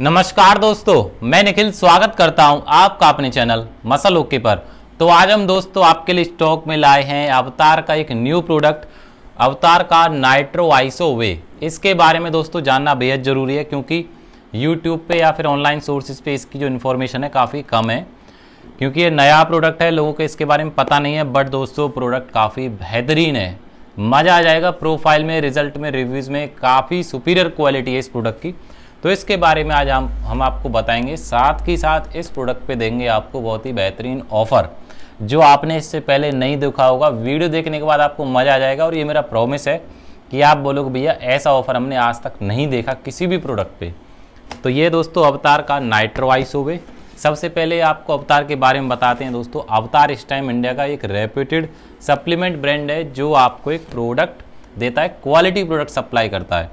नमस्कार दोस्तों मैं निखिल स्वागत करता हूं आपका अपने चैनल मसल ओके पर तो आज हम दोस्तों आपके लिए स्टॉक में लाए हैं अवतार का एक न्यू प्रोडक्ट अवतार का नाइट्रो आइसो वे इसके बारे में दोस्तों जानना बेहद ज़रूरी है क्योंकि यूट्यूब पे या फिर ऑनलाइन सोर्सेज पे इसकी जो इन्फॉर्मेशन है काफ़ी कम है क्योंकि ये नया प्रोडक्ट है लोगों को इसके बारे में पता नहीं है बट दोस्तों प्रोडक्ट काफ़ी बेहतरीन है मज़ा आ जाएगा प्रोफाइल में रिजल्ट में रिव्यूज़ में काफ़ी सुपीरियर क्वालिटी है इस प्रोडक्ट की तो इसके बारे में आज हम हम आपको बताएंगे साथ ही साथ इस प्रोडक्ट पे देंगे आपको बहुत ही बेहतरीन ऑफ़र जो आपने इससे पहले नहीं देखा होगा वीडियो देखने के बाद आपको मज़ा आ जाएगा और ये मेरा प्रॉमिस है कि आप बोलोगे भैया ऐसा ऑफ़र हमने आज तक नहीं देखा किसी भी प्रोडक्ट पे तो ये दोस्तों अवतार का नाइट्रोवाइस हो सबसे पहले आपको अवतार के बारे में बताते हैं दोस्तों अवतार इस टाइम इंडिया का एक रेप्यूटेड सप्लीमेंट ब्रांड है जो आपको एक प्रोडक्ट देता है क्वालिटी प्रोडक्ट सप्लाई करता है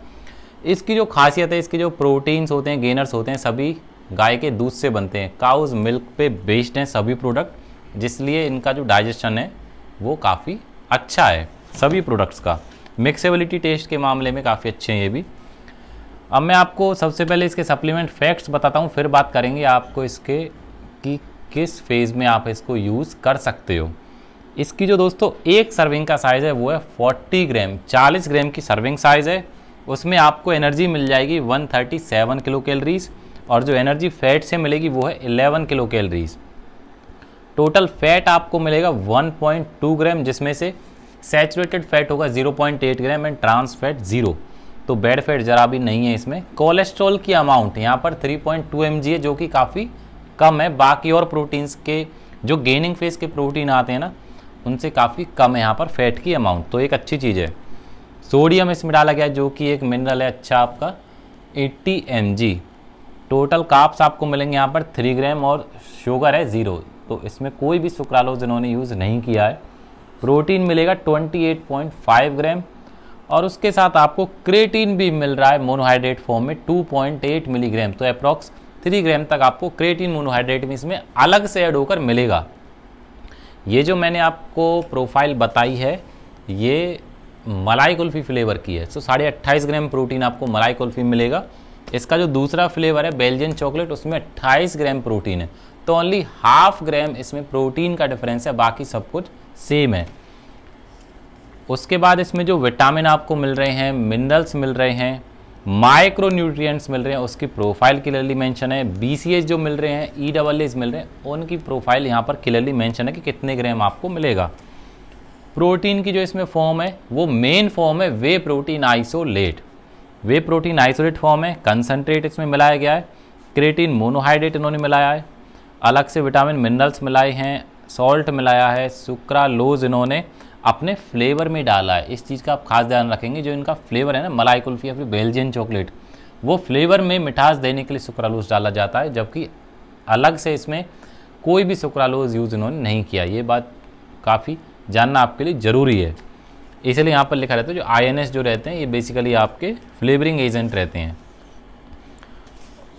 इसकी जो खासियत है इसके जो प्रोटीन्स होते हैं गेनर्स होते हैं सभी गाय के दूध से बनते हैं काउज मिल्क पे बेस्ड हैं सभी प्रोडक्ट जिसलिए इनका जो डाइजेशन है वो काफ़ी अच्छा है सभी प्रोडक्ट्स का मिक्सेबिलिटी टेस्ट के मामले में काफ़ी अच्छे हैं ये भी अब मैं आपको सबसे पहले इसके सप्लीमेंट फैक्ट्स बताता हूँ फिर बात करेंगे आपको इसके कि किस फेज़ में आप इसको यूज़ कर सकते हो इसकी जो दोस्तों एक सर्विंग का साइज़ है वो है 40 ग्राम 40 ग्राम की सर्विंग साइज़ है उसमें आपको एनर्जी मिल जाएगी 137 किलो कैलरीज और जो एनर्जी फैट से मिलेगी वो है 11 किलो कैलरीज टोटल फैट आपको मिलेगा 1.2 ग्राम जिसमें से सेचुरेटेड फैट होगा 0.8 gram and trans fat zero तो बेड फैट ज़रा भी नहीं है इसमें कोलेस्ट्रॉल की अमाउंट यहाँ पर 3.2 पॉइंट है जो कि काफ़ी कम है बाकी और प्रोटीन्स के जो गेनिंग फेज के प्रोटीन आते हैं ना उनसे काफ़ी कम है यहाँ पर फैट की अमाउंट तो एक अच्छी चीज़ है सोडियम इसमें डाला गया जो कि एक मिनरल है अच्छा आपका 80 एम टोटल काप्स आपको मिलेंगे यहाँ पर थ्री ग्राम और शुगर है ज़ीरो तो इसमें कोई भी सुक्रालोज इन्होंने यूज़ नहीं किया है प्रोटीन मिलेगा 28.5 ग्राम और उसके साथ आपको क्रेटीन भी मिल रहा है मोनोहाइड्रेट फॉर्म में 2.8 मिलीग्राम तो अप्रॉक्स 3 ग्राम तक आपको क्रेटीन मोनोहाइड्रेट में इसमें अलग से ऐड होकर मिलेगा ये जो मैंने आपको प्रोफाइल बताई है ये मलाई कुल्फ़ी फ्लेवर की है सो साढ़े अट्ठाईस ग्राम प्रोटीन आपको मलाई कुल्फ़ी मिलेगा इसका जो दूसरा फ्लेवर है बेल्जियन चॉकलेट उसमें अट्ठाईस ग्राम प्रोटीन है तो ओनली हाफ ग्राम इसमें प्रोटीन का डिफरेंस है बाकी सब कुछ सेम है उसके बाद इसमें जो विटामिन आपको मिल रहे हैं मिनरल्स मिल रहे हैं माइक्रो न्यूट्रिएंट्स मिल रहे हैं उसकी प्रोफाइल क्लियरली मेंशन है बी जो मिल रहे हैं ई e डबल मिल रहे हैं उनकी प्रोफाइल यहाँ पर क्लियरली मेंशन है कि कितने ग्राम आपको मिलेगा प्रोटीन की जो इसमें फॉर्म है वो मेन फॉर्म है whey protein isolate whey protein isolate form है कंसनट्रेट इसमें मिलाया गया है क्रेटीन मोनोहाइड्रेट इन्होंने मिलाया है अलग से विटामिन मिनरल्स मिलाए हैं सॉल्ट मिलाया है सुक्रालोज इन्होंने अपने फ्लेवर में डाला है इस चीज़ का आप खास ध्यान रखेंगे जो इनका फ्लेवर है ना मलाई कुल्फी या फिर बेल्जियन चॉकलेट वो फ्लेवर में मिठास देने के लिए सुक्रालोज डाला जाता है जबकि अलग से इसमें कोई भी सुक्रालोज यूज़ इन्होंने नहीं किया ये बात काफ़ी जानना आपके लिए ज़रूरी है इसलिए यहाँ पर लिखा रहता है जो आई जो रहते हैं ये बेसिकली आपके फ्लेवरिंग एजेंट रहते हैं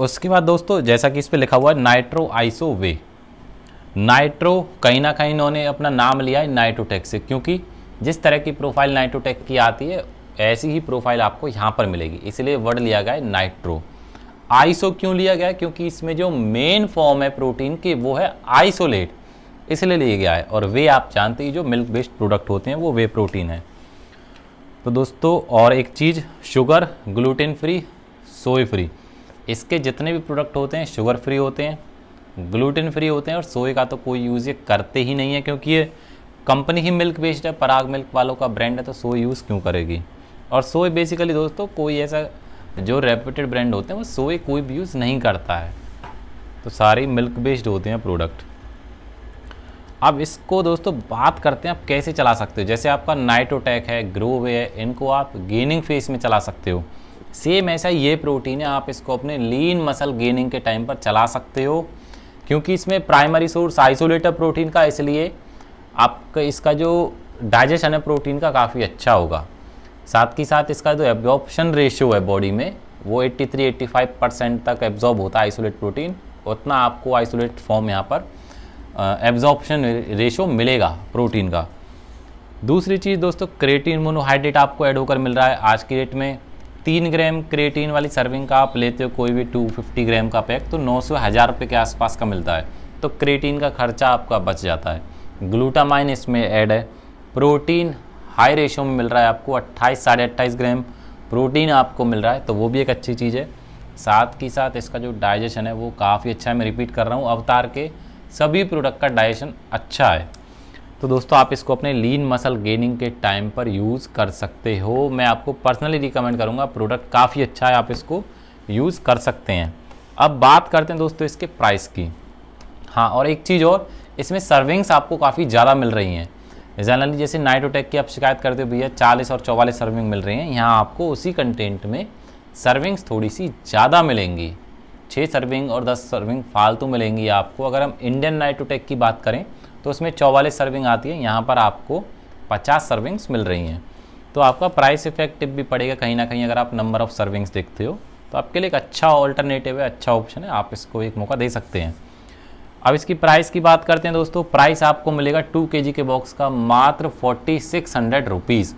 उसके बाद दोस्तों जैसा कि इस पर लिखा हुआ है नाइट्रो आइसो वे नाइट्रो कहीं ना कहीं इन्होंने अपना नाम लिया है नाइट्रोटेक से क्योंकि जिस तरह की प्रोफाइल नाइट्रोटेक की आती है ऐसी ही प्रोफाइल आपको यहाँ पर मिलेगी इसलिए वर्ड लिया गया है नाइट्रो आइसो क्यों लिया गया है क्योंकि इसमें जो मेन फॉर्म है प्रोटीन की वो है आइसोलेट इसलिए लिए गया है और वे आप जानते ही जो मिल्क बेस्ड प्रोडक्ट होते हैं वो वे प्रोटीन है तो दोस्तों और एक चीज़ sugar gluten free soy free इसके जितने भी प्रोडक्ट होते हैं शुगर फ्री होते हैं ग्लूटेन फ्री होते हैं और सोए का तो कोई यूज़ ये करते ही नहीं है क्योंकि ये कंपनी ही मिल्क बेस्ड है पराग मिल्क वालों का ब्रांड है तो सोए यूज़ क्यों करेगी और सोए बेसिकली दोस्तों कोई ऐसा जो रेपुटेड ब्रांड होते हैं वो सोए कोई भी यूज़ नहीं करता है तो सारे मिल्क बेस्ड होते हैं प्रोडक्ट अब इसको दोस्तों बात करते हैं आप कैसे चला सकते हो जैसे आपका अटैक है वे है इनको आप गेनिंग फेस में चला सकते हो सेम ऐसा ये प्रोटीन है आप इसको अपने लीन मसल गेनिंग के टाइम पर चला सकते हो क्योंकि इसमें प्राइमरी सोर्स आइसोलेटर प्रोटीन का इसलिए आपका इसका जो डाइजेशन है प्रोटीन का काफ़ी अच्छा होगा साथ ही साथ इसका जो एब्जॉर्प्शन रेशियो है बॉडी में वो 83-85 परसेंट तक एब्जॉर्ब होता है आइसोलेट प्रोटीन उतना आपको आइसोलेट फॉर्म यहाँ पर एब्जॉर्प्शन रेशो मिलेगा प्रोटीन का दूसरी चीज़ दोस्तों क्रेटीन मोनोहाइड्रेट आपको ऐड होकर मिल रहा है आज की डेट में तीन ग्राम क्रेटीन वाली सर्विंग का आप लेते हो कोई भी 250 ग्राम का पैक तो नौ सौ हज़ार रुपये के आसपास का मिलता है तो क्रेटीन का खर्चा आपका बच जाता है ग्लूटामाइन इसमें ऐड है प्रोटीन हाई रेशो में मिल रहा है आपको अट्ठाईस साढ़े अट्ठाईस ग्राम प्रोटीन आपको मिल रहा है तो वो भी एक अच्छी चीज़ है साथ ही साथ इसका जो डाइजेशन है वो काफ़ी अच्छा है मैं रिपीट कर रहा हूँ अवतार के सभी प्रोडक्ट का डाइजेशन अच्छा है तो दोस्तों आप इसको अपने लीन मसल गेनिंग के टाइम पर यूज़ कर सकते हो मैं आपको पर्सनली रिकमेंड करूँगा प्रोडक्ट काफ़ी अच्छा है आप इसको यूज़ कर सकते हैं अब बात करते हैं दोस्तों इसके प्राइस की हाँ और एक चीज़ और इसमें सर्विंग्स आपको काफ़ी ज़्यादा मिल रही हैं जनरली जैसे नाइटोटेक की आप शिकायत करते हो भैया चालीस और चौवालीस सर्विंग मिल रही हैं यहाँ आपको उसी कंटेंट में सर्विंग्स थोड़ी सी ज़्यादा मिलेंगी छः सर्विंग और दस सर्विंग फालतू मिलेंगी आपको अगर हम इंडियन टेक की बात करें तो उसमें चौवालीस सर्विंग आती है यहाँ पर आपको पचास सर्विंग्स मिल रही हैं तो आपका प्राइस इफेक्टिव भी पड़ेगा कहीं ना कहीं अगर आप नंबर ऑफ़ सर्विंग्स देखते हो तो आपके लिए एक अच्छा ऑल्टरनेटिव है अच्छा ऑप्शन है आप इसको एक मौका दे सकते हैं अब इसकी प्राइस की बात करते हैं दोस्तों प्राइस आपको मिलेगा टू के के बॉक्स का मात्र फोर्टी सिक्स हंड्रेड रुपीज़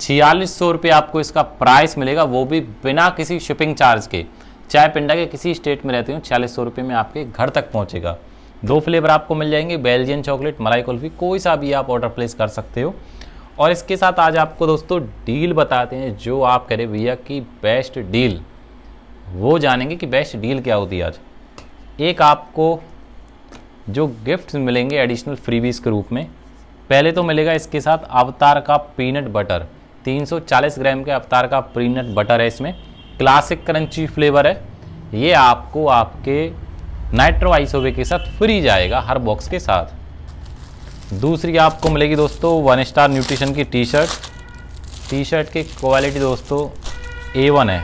छियालीस सौ रुपये आपको इसका प्राइस मिलेगा वो भी बिना किसी शिपिंग चार्ज के चाहे पिंडा के किसी स्टेट में रहते हो छियालीस सौ रुपये में आपके घर तक पहुँचेगा दो फ्लेवर आपको मिल जाएंगे बेल्जियन चॉकलेट मलाई कुल्फी कोई सा भी आप ऑर्डर प्लेस कर सकते हो और इसके साथ आज आपको दोस्तों डील बताते हैं जो आप करें भैया की बेस्ट डील वो जानेंगे कि बेस्ट डील क्या होती है आज एक आपको जो गिफ्ट मिलेंगे एडिशनल फ्रीबीज के रूप में पहले तो मिलेगा इसके साथ अवतार का पीनट बटर 340 ग्राम के अवतार का पीनट बटर है इसमें क्लासिक क्रंची फ्लेवर है ये आपको आपके नाइट्रो आइसोवे के साथ फ्री जाएगा हर बॉक्स के साथ दूसरी आपको मिलेगी दोस्तों वन स्टार न्यूट्रिशन की टी शर्ट टी शर्ट की क्वालिटी दोस्तों ए वन है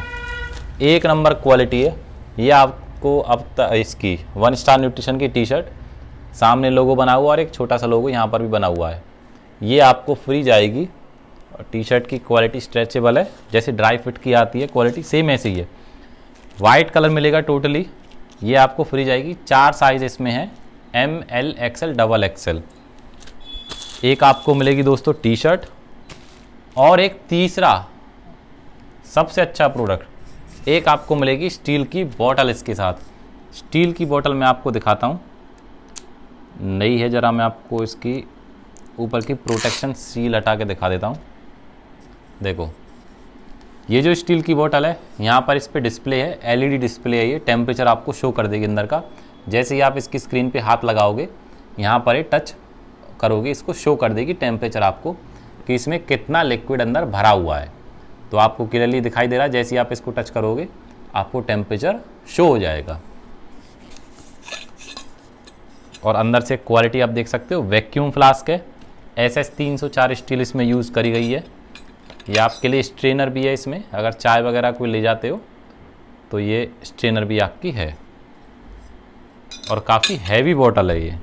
एक नंबर क्वालिटी है ये आपको अब इसकी वन स्टार न्यूट्रिशन की टी शर्ट सामने लोगो बना हुआ और एक छोटा सा लोगो यहाँ पर भी बना हुआ है ये आपको फ्री जाएगी टी शर्ट की क्वालिटी स्ट्रेचेबल है जैसे ड्राई फिट की आती है क्वालिटी सेम ऐसी ही है वाइट कलर मिलेगा टोटली ये आपको फ्री जाएगी चार साइज़ इसमें है M L XL double XL एक आपको मिलेगी दोस्तों टी शर्ट और एक तीसरा सबसे अच्छा प्रोडक्ट एक आपको मिलेगी स्टील की बॉटल इसके साथ स्टील की बॉटल मैं आपको दिखाता हूँ नई है ज़रा मैं आपको इसकी ऊपर की प्रोटेक्शन सील हटा के दिखा देता हूँ देखो ये जो स्टील की बॉटल है यहाँ पर इस पर डिस्प्ले है एलईडी डिस्प्ले है ये टेम्परेचर आपको शो कर देगी अंदर का जैसे ही आप इसकी स्क्रीन पे हाथ लगाओगे यहाँ पर ये टच करोगे इसको शो कर देगी टेम्परेचर आपको कि इसमें कितना लिक्विड अंदर भरा हुआ है तो आपको क्लियरली दिखाई दे रहा है जैसे ही आप इसको टच करोगे आपको टेम्परेचर शो हो जाएगा और अंदर से क्वालिटी आप देख सकते हो वैक्यूम फ्लास्क है एस एस तीन सौ चार स्टील इसमें यूज़ करी गई है ये आपके लिए स्ट्रेनर भी है इसमें अगर चाय वगैरह कोई ले जाते हो तो ये स्ट्रेनर भी आपकी है और काफ़ी हैवी बॉटल है ये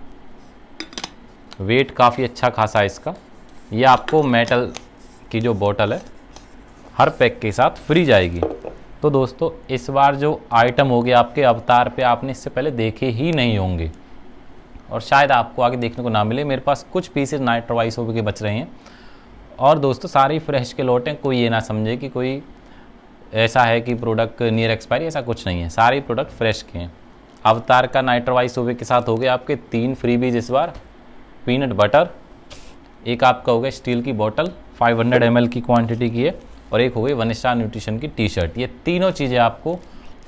वेट काफ़ी अच्छा खासा है इसका ये आपको मेटल की जो बॉटल है हर पैक के साथ फ्री जाएगी तो दोस्तों इस बार जो आइटम हो गया आपके अवतार पे आपने इससे पहले देखे ही नहीं होंगे और शायद आपको आगे देखने को ना मिले मेरे पास कुछ पीसेज नाइट्रोवाइस होके बच रहे हैं और दोस्तों सारी फ्रेश के लोट हैं कोई ये ना समझे कि कोई ऐसा है कि प्रोडक्ट नियर एक्सपायरी ऐसा कुछ नहीं है सारे प्रोडक्ट फ्रेश के हैं अवतार का नाइट्रोवाइस सुबह के साथ हो गया आपके तीन फ्री बीज इस बार पीनट बटर एक आपका हो गया स्टील की बॉटल 500 हंड्रेड की क्वांटिटी की है और एक हो गई वन स्टार न्यूट्रिशन की टी शर्ट ये तीनों चीज़ें आपको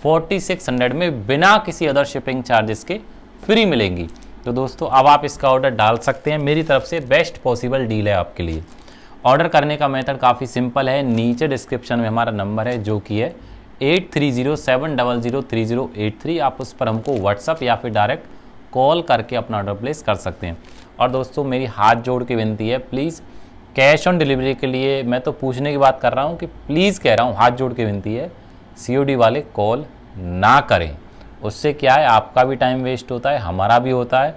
4600 में बिना किसी अदर शिपिंग चार्जेस के फ्री मिलेंगी तो दोस्तों अब आप इसका ऑर्डर डाल सकते हैं मेरी तरफ से बेस्ट पॉसिबल डील है आपके लिए ऑर्डर करने का मेथड काफ़ी सिंपल है नीचे डिस्क्रिप्शन में हमारा नंबर है जो कि है eight three zero seven double zero three zero eight three आप उस पर हमको व्हाट्सअप या फिर डायरेक्ट कॉल करके अपना ऑर्डर प्लेस कर सकते हैं और दोस्तों मेरी हाथ जोड़ के विनती है प्लीज़ कैश ऑन डिलीवरी के लिए मैं तो पूछने की बात कर रहा हूँ कि प्लीज़ कह रहा हूँ हाथ जोड़ के विनती है सी वाले कॉल ना करें उससे क्या है आपका भी टाइम वेस्ट होता है हमारा भी होता है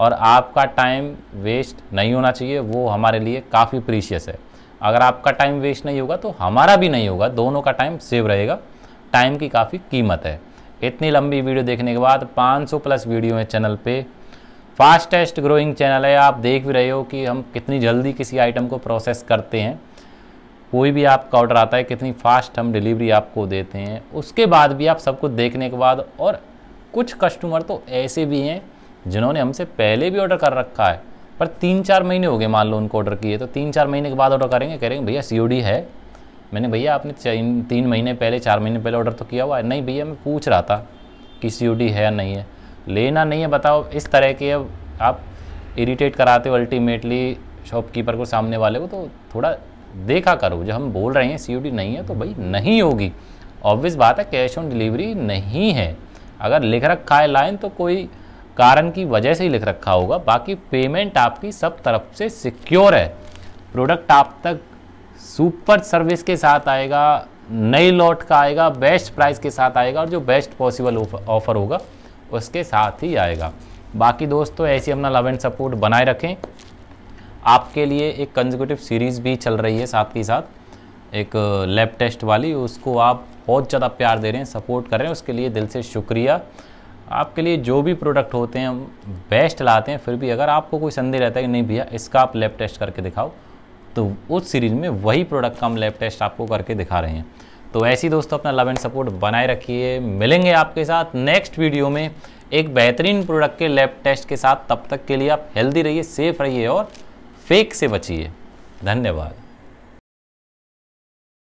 और आपका टाइम वेस्ट नहीं होना चाहिए वो हमारे लिए काफ़ी प्रीशियस है अगर आपका टाइम वेस्ट नहीं होगा तो हमारा भी नहीं होगा दोनों का टाइम सेव रहेगा टाइम की काफ़ी कीमत है इतनी लंबी वीडियो देखने के बाद 500 प्लस वीडियो है चैनल पे फास्टेस्ट ग्रोइंग चैनल है आप देख भी रहे हो कि हम कितनी जल्दी किसी आइटम को प्रोसेस करते हैं कोई भी आपका ऑर्डर आता है कितनी फास्ट हम डिलीवरी आपको देते हैं उसके बाद भी आप सब कुछ देखने के बाद और कुछ कस्टमर तो ऐसे भी हैं जिन्होंने हमसे पहले भी ऑर्डर कर रखा है पर तीन चार महीने हो गए मान लो उनको ऑर्डर किए तो तीन चार महीने के बाद ऑर्डर करेंगे कह रहे हैं भैया सी है मैंने भैया आपने तीन महीने पहले चार महीने पहले ऑर्डर तो किया हुआ है नहीं भैया मैं पूछ रहा था कि सी है या नहीं है लेना नहीं है बताओ इस तरह के अब आप इरीटेट कराते हो अल्टीमेटली शॉपकीपर को सामने वाले को तो थोड़ा देखा करो जब हम बोल रहे हैं सी नहीं है तो भाई नहीं होगी ऑब्वियस बात है कैश ऑन डिलीवरी नहीं है अगर लिख रखा है लाइन तो कोई कारण की वजह से ही लिख रखा होगा बाकी पेमेंट आपकी सब तरफ से सिक्योर है प्रोडक्ट आप तक सुपर सर्विस के साथ आएगा नई लॉट का आएगा बेस्ट प्राइस के साथ आएगा और जो बेस्ट पॉसिबल ऑफर होगा उसके साथ ही आएगा बाकी दोस्तों ऐसे अपना लव एंड सपोर्ट बनाए रखें आपके लिए एक कंजिक्यूटिव सीरीज़ भी चल रही है साथ ही साथ एक लैब टेस्ट वाली उसको आप बहुत ज़्यादा प्यार दे रहे हैं सपोर्ट कर रहे हैं उसके लिए दिल से शुक्रिया आपके लिए जो भी प्रोडक्ट होते हैं बेस्ट लाते हैं फिर भी अगर आपको कोई संदेह रहता है कि नहीं भैया इसका आप लैब टेस्ट करके दिखाओ तो उस सीरीज़ में वही प्रोडक्ट का हम लैब टेस्ट आपको करके दिखा रहे हैं तो ऐसे ही दोस्तों अपना लव एंड सपोर्ट बनाए रखिए मिलेंगे आपके साथ नेक्स्ट वीडियो में एक बेहतरीन प्रोडक्ट के लैब टेस्ट के साथ तब तक के लिए आप हेल्दी रहिए सेफ रहिए और फेक से बचिए धन्यवाद